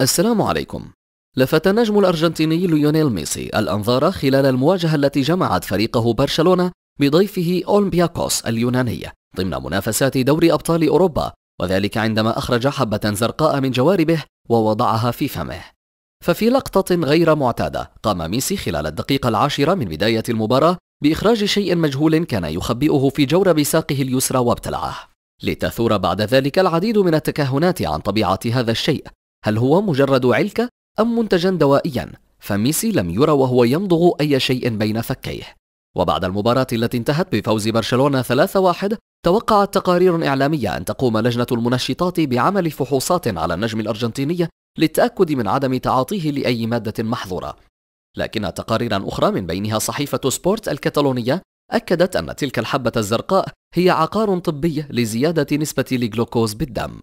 السلام عليكم لفت النجم الأرجنتيني ليونيل ميسي الأنظار خلال المواجهة التي جمعت فريقه برشلونة بضيفه أولمبياكوس اليونانية ضمن منافسات دوري أبطال أوروبا وذلك عندما أخرج حبة زرقاء من جواربه ووضعها في فمه ففي لقطة غير معتادة قام ميسي خلال الدقيقة العاشرة من بداية المباراة بإخراج شيء مجهول كان يخبئه في جورب ساقه اليسرى وابتلعه لتثور بعد ذلك العديد من التكهنات عن طبيعة هذا الشيء هل هو مجرد علكة أم منتجا دوائيا فميسي لم يرى وهو يمضغ أي شيء بين فكيه وبعد المباراة التي انتهت بفوز برشلونة 3-1 توقعت تقارير إعلامية أن تقوم لجنة المنشطات بعمل فحوصات على النجم الأرجنتيني للتأكد من عدم تعاطيه لأي مادة محظورة لكن تقارير أخرى من بينها صحيفة سبورت الكتالونية أكدت أن تلك الحبة الزرقاء هي عقار طبي لزيادة نسبة الجلوكوز بالدم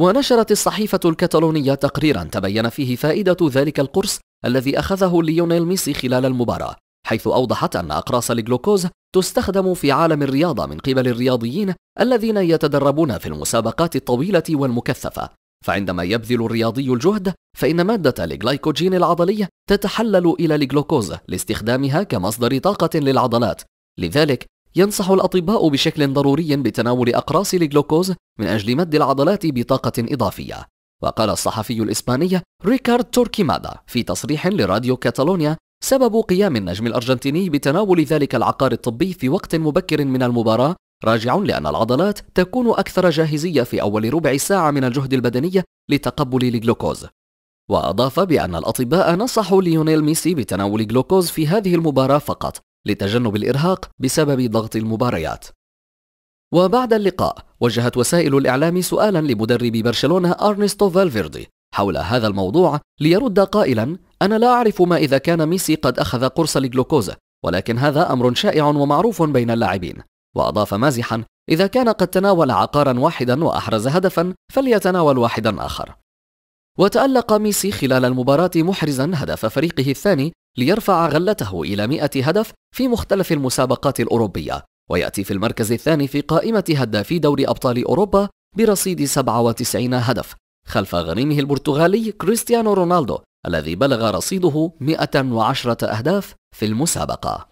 ونشرت الصحيفة الكتالونية تقريرا تبين فيه فائدة ذلك القرص الذي أخذه ليونيل ميسي خلال المباراة حيث أوضحت أن أقراص الجلوكوز تستخدم في عالم الرياضة من قبل الرياضيين الذين يتدربون في المسابقات الطويلة والمكثفة فعندما يبذل الرياضي الجهد فإن مادة الجلايكوجين العضلي تتحلل إلى الجلوكوز لاستخدامها كمصدر طاقة للعضلات لذلك ينصح الأطباء بشكل ضروري بتناول أقراص الجلوكوز من أجل مد العضلات بطاقة إضافية وقال الصحفي الإسباني ريكارد توركيمادا في تصريح لراديو كاتالونيا سبب قيام النجم الأرجنتيني بتناول ذلك العقار الطبي في وقت مبكر من المباراة راجع لأن العضلات تكون أكثر جاهزية في أول ربع ساعة من الجهد البدني لتقبل الجلوكوز وأضاف بأن الأطباء نصحوا ليونيل ميسي بتناول جلوكوز في هذه المباراة فقط لتجنب الإرهاق بسبب ضغط المباريات وبعد اللقاء وجهت وسائل الإعلام سؤالا لمدرب برشلونة أرنستو فالفيردي حول هذا الموضوع ليرد قائلا أنا لا أعرف ما إذا كان ميسي قد أخذ قرص الجلوكوز ولكن هذا أمر شائع ومعروف بين اللاعبين وأضاف مازحا إذا كان قد تناول عقارا واحدا وأحرز هدفا فليتناول واحدا آخر وتألق ميسي خلال المباراة محرزا هدف فريقه الثاني ليرفع غلته إلى 100 هدف في مختلف المسابقات الأوروبية ويأتي في المركز الثاني في قائمة هدافي دوري أبطال أوروبا برصيد 97 هدف خلف غريمه البرتغالي كريستيانو رونالدو الذي بلغ رصيده 110 أهداف في المسابقة